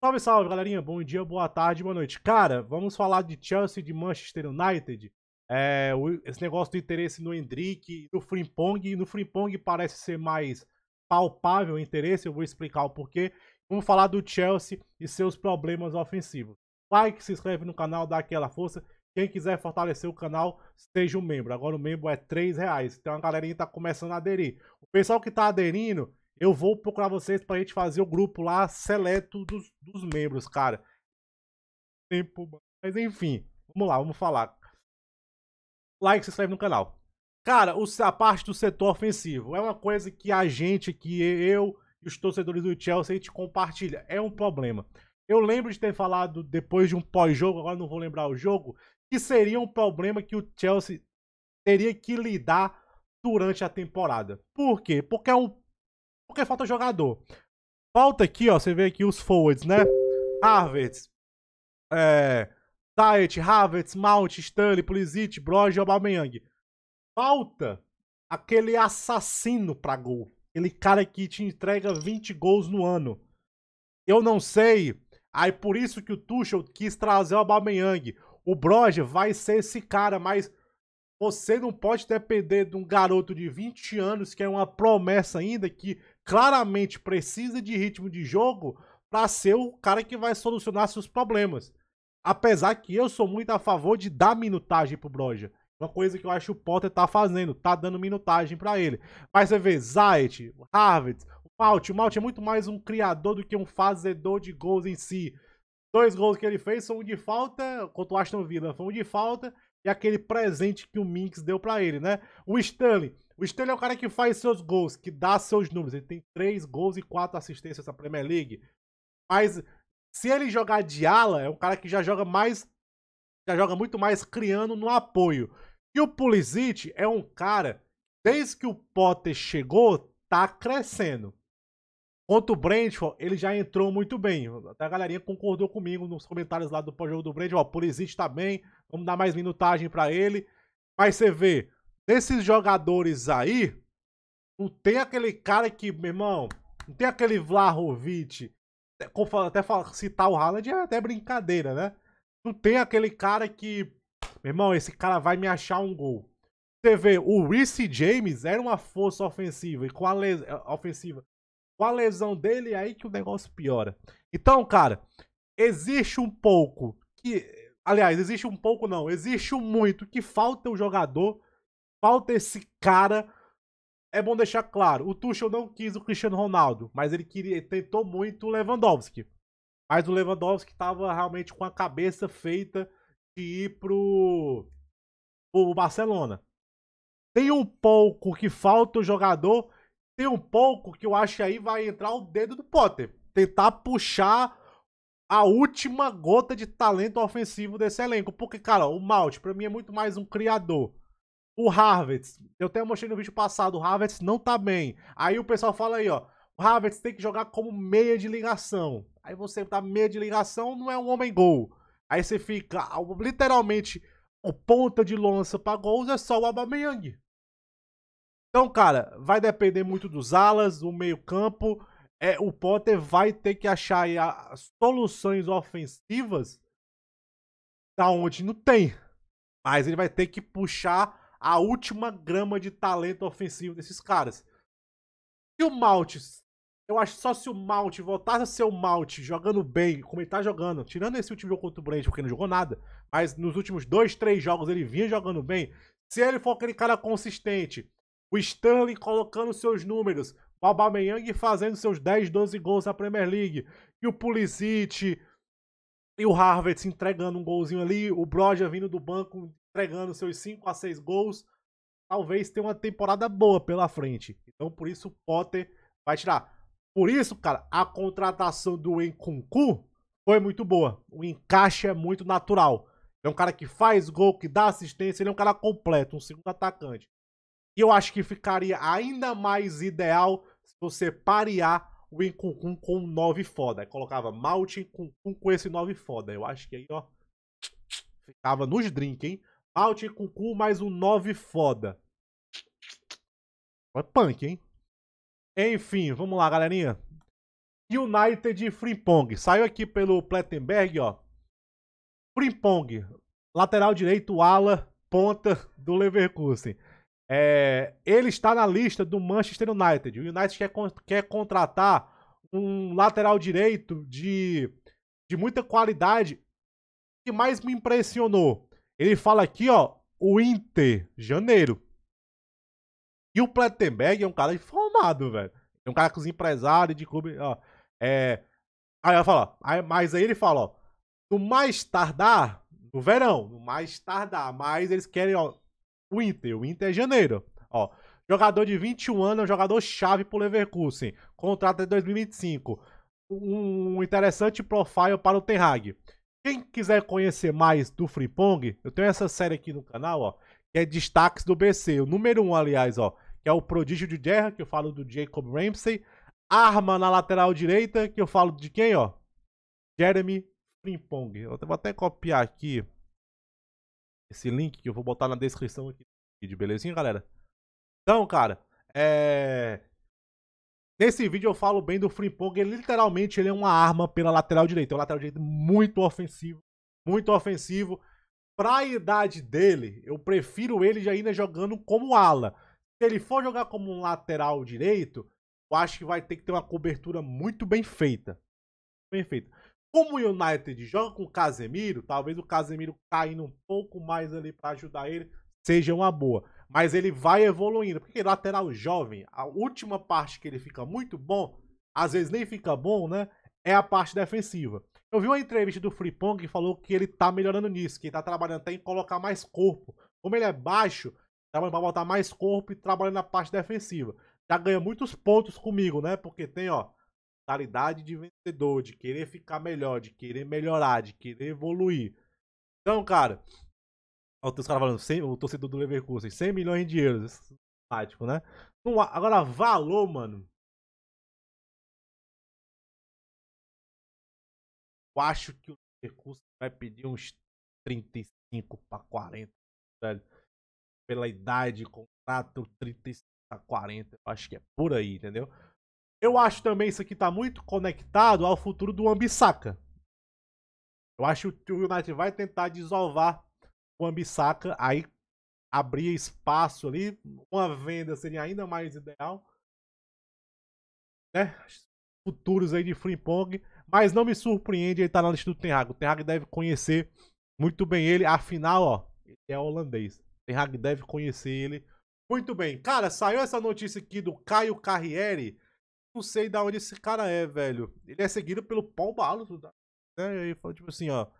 Salve, salve, galerinha. Bom dia, boa tarde, boa noite. Cara, vamos falar de Chelsea, de Manchester United. É, o, esse negócio do interesse no Hendrick, no Frimpong. No Frimpong parece ser mais palpável o interesse, eu vou explicar o porquê. Vamos falar do Chelsea e seus problemas ofensivos. Like, se inscreve no canal, dá aquela força. Quem quiser fortalecer o canal, seja um membro. Agora o membro é R$3,00. reais. Então a galerinha está começando a aderir. O pessoal que está aderindo eu vou procurar vocês pra gente fazer o grupo lá seleto dos, dos membros, cara. Tempo. Mas enfim, vamos lá, vamos falar. Like, se inscreve no canal. Cara, a parte do setor ofensivo é uma coisa que a gente, que eu e os torcedores do Chelsea, a gente compartilha. É um problema. Eu lembro de ter falado depois de um pós-jogo, agora não vou lembrar o jogo, que seria um problema que o Chelsea teria que lidar durante a temporada. Por quê? Porque é um porque falta jogador. Falta aqui, ó, você vê aqui os forwards, né? Harvards, é, Diet, Havertz, Mount, Stanley, Pulisic, Broge, Aubameyang. Falta aquele assassino pra gol. Aquele cara que te entrega 20 gols no ano. Eu não sei. Aí por isso que o Tuchel quis trazer o Aubameyang. O Broge vai ser esse cara, mas você não pode depender de um garoto de 20 anos que é uma promessa ainda que claramente precisa de ritmo de jogo para ser o cara que vai solucionar seus problemas. Apesar que eu sou muito a favor de dar minutagem pro Broja. Uma coisa que eu acho que o Potter tá fazendo, tá dando minutagem para ele. Mas você vê, Zayt, Harvard, o Malt, o Malt é muito mais um criador do que um fazedor de gols em si. Dois gols que ele fez são um de falta contra o Aston Villa, foi um de falta e aquele presente que o Minks deu para ele, né? O Stanley o Stanley é o cara que faz seus gols, que dá seus números. Ele tem três gols e quatro assistências na Premier League. Mas se ele jogar de ala, é um cara que já joga mais. Já joga muito mais criando no apoio. E o Pulisic é um cara, desde que o Potter chegou, tá crescendo. Quanto o Brentford, ele já entrou muito bem. Até a galerinha concordou comigo nos comentários lá do pós-jogo do Brentford. Ó, Pulisic tá bem, vamos dar mais minutagem para ele. Mas você vê, Desses jogadores aí, não tem aquele cara que, meu irmão, não tem aquele Vlahovic. Até citar o Haaland é até brincadeira, né? Não tem aquele cara que, meu irmão, esse cara vai me achar um gol. Você vê, o Reece James era uma força ofensiva e com a lesão eh, ofensiva. Com a lesão dele é aí que o negócio piora. Então, cara, existe um pouco que, aliás, existe um pouco não, existe um muito que falta o jogador falta esse cara. É bom deixar claro, o Tuchel não quis o Cristiano Ronaldo, mas ele queria, tentou muito o Lewandowski. Mas o Lewandowski estava realmente com a cabeça feita de ir pro, o Barcelona. Tem um pouco que falta o jogador, tem um pouco que eu acho que aí vai entrar o dedo do Potter, tentar puxar a última gota de talento ofensivo desse elenco, porque cara, o Malte para mim é muito mais um criador o Harvest, eu até mostrei no vídeo passado, o Harvest não tá bem. Aí o pessoal fala aí, ó, o Harvest tem que jogar como meia de ligação. Aí você tá meia de ligação, não é um homem gol. Aí você fica, ah, literalmente, o ponta de lança para gols é só o Aubameyang. Então, cara, vai depender muito dos alas, do meio campo. É, o Potter vai ter que achar aí soluções ofensivas da onde não tem. Mas ele vai ter que puxar a última grama de talento ofensivo desses caras. E o Maltes? eu acho só se o Maltes voltasse a ser o Maltes jogando bem, como ele tá jogando, tirando esse último jogo contra o Brent, porque não jogou nada, mas nos últimos dois, três jogos ele vinha jogando bem. Se ele for aquele cara consistente, o Stanley colocando seus números, o Aubameyang fazendo seus 10, 12 gols na Premier League, e o Pulisic e o Harvard se entregando um golzinho ali, o Broja vindo do banco entregando seus 5 a 6 gols, talvez tenha uma temporada boa pela frente. Então, por isso, o Potter vai tirar. Por isso, cara, a contratação do Enkunku foi muito boa. O encaixe é muito natural. é um cara que faz gol, que dá assistência, ele é um cara completo, um segundo atacante. E eu acho que ficaria ainda mais ideal se você parear o Enkunku com um 9 foda. Eu colocava Malte Encucum com esse 9 foda. Eu acho que aí, ó, ficava nos drinks hein? Alt com cu mais um 9 foda. É punk, hein? Enfim, vamos lá, galerinha. United Frimpong. Saiu aqui pelo Plettenberg, ó. Frimpong. Lateral direito, ala, ponta do Leverkusen. É, ele está na lista do Manchester United. O United quer, quer contratar um lateral direito de, de muita qualidade. O que mais me impressionou ele fala aqui, ó, o Inter, janeiro. E o Plettenberg é um cara informado, velho. É um cara com os empresários de clube, ó. É... Aí ela fala, aí, mas aí ele fala, ó, no mais tardar, no verão, no mais tardar, mas eles querem, ó, o Inter. O Inter é janeiro, ó. Jogador de 21 anos, é um jogador chave pro Leverkusen. Contrato é de 2025. Um, um interessante profile para o Ten Hag. Quem quiser conhecer mais do Freepong, eu tenho essa série aqui no canal, ó, que é destaques do BC. O número 1, um, aliás, ó, que é o Prodígio de Guerra, que eu falo do Jacob Ramsey. Arma na lateral direita, que eu falo de quem, ó? Jeremy Frimpong. Eu vou até copiar aqui esse link que eu vou botar na descrição aqui do vídeo, belezinha, galera? Então, cara, é... Nesse vídeo eu falo bem do Frimpong, ele literalmente ele é uma arma pela lateral direita. É um lateral direito muito ofensivo, muito ofensivo. Pra idade dele, eu prefiro ele já ainda jogando como ala. Se ele for jogar como um lateral direito, eu acho que vai ter que ter uma cobertura muito bem feita. Bem feita. Como o United joga com o Casemiro, talvez o Casemiro caindo um pouco mais ali para ajudar ele seja uma boa. Mas ele vai evoluindo. Porque lateral jovem, a última parte que ele fica muito bom, às vezes nem fica bom, né? É a parte defensiva. Eu vi uma entrevista do Fripong que falou que ele tá melhorando nisso, que ele tá trabalhando até em colocar mais corpo. Como ele é baixo, trabalhando pra botar mais corpo e trabalhando na parte defensiva. Já ganha muitos pontos comigo, né? Porque tem, ó, qualidade de vencedor, de querer ficar melhor, de querer melhorar, de querer evoluir. Então, cara, Olha Os caras falando, 100, o torcedor do Leverkusen, assim, 100 milhões de euros. Tático, ah, né? Agora, valor, mano. Eu acho que o Leverkusen vai pedir uns 35 para 40, velho. Pela idade, contrato 35 para 40. Eu acho que é por aí, entendeu? Eu acho também isso aqui tá muito conectado ao futuro do Ambissaca. Eu acho que o United vai tentar desovar o Ambissaca, aí abria espaço ali, uma venda seria ainda mais ideal. Né? Futuros aí de Frimpong, mas não me surpreende ele estar tá na lista do Ten Hag. O Ten Hag deve conhecer muito bem ele, afinal, ó, ele é holandês. O Ten Hag deve conhecer ele muito bem. Cara, saiu essa notícia aqui do Caio Carriere. Não sei da onde esse cara é, velho. Ele é seguido pelo Paul Balos, né? E falou tipo assim, ó,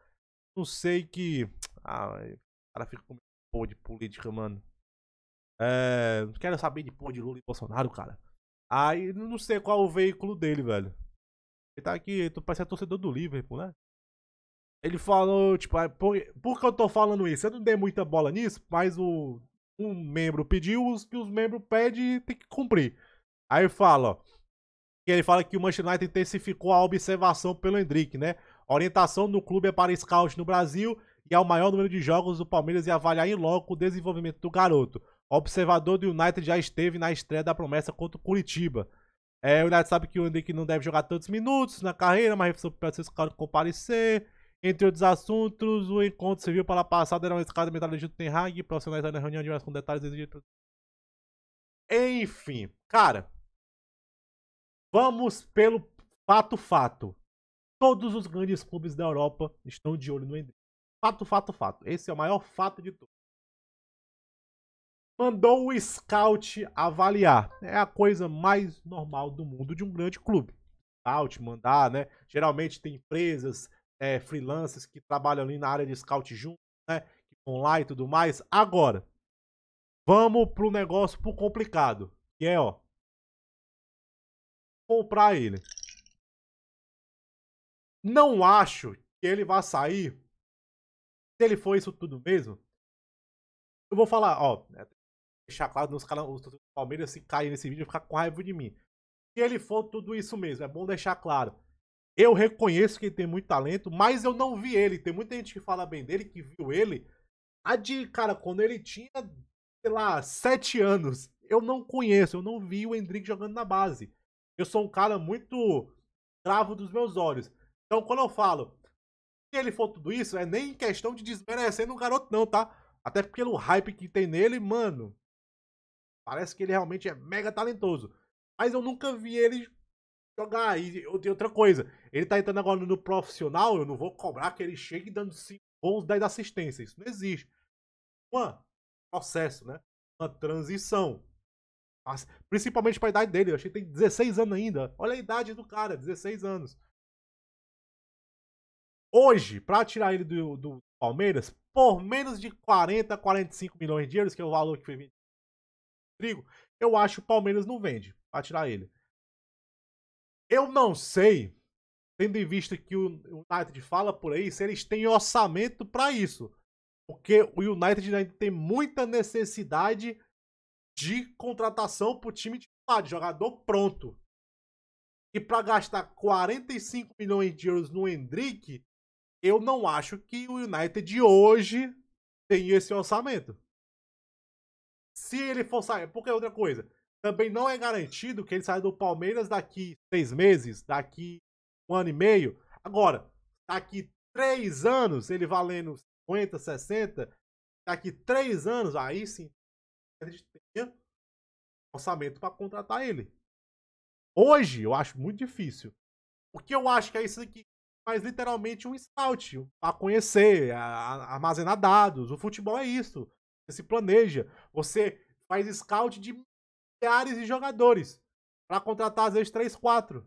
não sei que ah, cara fica com porra de política, mano. É, não quero saber de porra de Lula e Bolsonaro, cara. Aí não sei qual o veículo dele, velho. Ele tá aqui, tu parece torcedor do Liverpool, né? Ele falou, tipo, por, por que eu tô falando isso? Eu não dei muita bola nisso, mas o um membro pediu, os que os membros pedem tem que cumprir. Aí fala, ó. ele fala que o Manchester United intensificou a observação pelo Hendrick, né? orientação do clube é para scout no Brasil e ao é maior número de jogos do Palmeiras e avaliar em loco o desenvolvimento do garoto. O observador do United já esteve na estreia da promessa contra o Curitiba. É, o United sabe que o Henrique não deve jogar tantos minutos na carreira, mas precisa ser claro comparecer. Entre outros assuntos, o encontro serviu para a passada era uma escada metodologia do Ten Hag, profissionais na reunião de mais com detalhes exigidos. Enfim, cara, vamos pelo fato fato. Todos os grandes clubes da Europa estão de olho no Henrique. Fato, fato, fato. Esse é o maior fato de tudo. Mandou o scout avaliar. É a coisa mais normal do mundo de um grande clube. Scout, mandar, né? Geralmente tem empresas, é, freelancers que trabalham ali na área de scout junto, né? Que vão lá e tudo mais. Agora, vamos pro negócio pro complicado. Que é, ó. Comprar ele. Não acho que ele vai sair se ele for isso tudo mesmo, eu vou falar, ó, né, deixar claro nos caras, os Palmeiras se cair nesse vídeo ficar com raiva de mim. Se ele for tudo isso mesmo, é bom deixar claro. Eu reconheço que ele tem muito talento, mas eu não vi ele. Tem muita gente que fala bem dele, que viu ele. A de, cara, quando ele tinha, sei lá, sete anos. Eu não conheço, eu não vi o Hendrick jogando na base. Eu sou um cara muito cravo dos meus olhos. Então, quando eu falo, ele for tudo isso, é nem questão de desmerecer no garoto, não, tá? Até porque pelo hype que tem nele, mano. Parece que ele realmente é mega talentoso. Mas eu nunca vi ele jogar. E outra coisa, ele tá entrando agora no profissional, eu não vou cobrar que ele chegue dando 5 gols, 10 assistências. Isso não existe. Uma processo, né? Uma transição. Mas, principalmente pra idade dele, eu achei que tem 16 anos ainda. Olha a idade do cara, 16 anos hoje, para tirar ele do, do Palmeiras, por menos de 40, 45 milhões de euros, que é o valor que foi vendido trigo, eu acho que o Palmeiras não vende para tirar ele. Eu não sei, tendo em vista que o United fala por aí, se eles têm orçamento para isso. Porque o United ainda tem muita necessidade de contratação para o time de jogador pronto. E para gastar 45 milhões de euros no Hendrick, eu não acho que o United de hoje tem esse orçamento. Se ele for sair, porque é outra coisa, também não é garantido que ele saia do Palmeiras daqui seis meses, daqui um ano e meio. Agora, daqui três anos, ele valendo 50, 60, daqui três anos, aí sim, a gente tem orçamento para contratar ele. Hoje, eu acho muito difícil. Porque eu acho que é isso aqui mas literalmente um scout a conhecer, a, a armazenar dados. O futebol é isso. Você se planeja, você faz scout de milhares de jogadores para contratar às vezes 3, 4.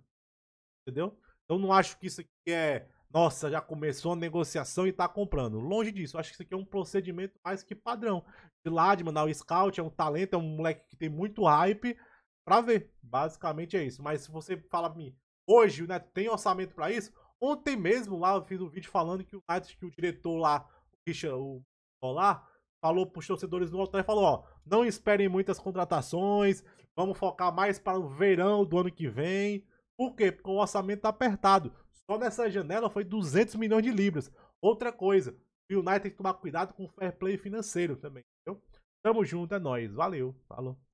Entendeu? Então não acho que isso aqui é, nossa, já começou a negociação e tá comprando. Longe disso, acho que isso aqui é um procedimento mais que padrão. De lá de mandar o scout, é um talento, é um moleque que tem muito hype para ver. Basicamente é isso. Mas se você fala pra mim, hoje o né, Neto tem orçamento para isso? Ontem mesmo lá eu fiz um vídeo falando que o United, que o diretor lá, o Richard, o lá, falou pros torcedores no altar e falou, ó, não esperem muitas contratações, vamos focar mais para o verão do ano que vem. Por quê? Porque o orçamento tá apertado. Só nessa janela foi 200 milhões de libras. Outra coisa, o United tem que tomar cuidado com o fair play financeiro também, entendeu? Tamo junto, é nóis. Valeu, falou.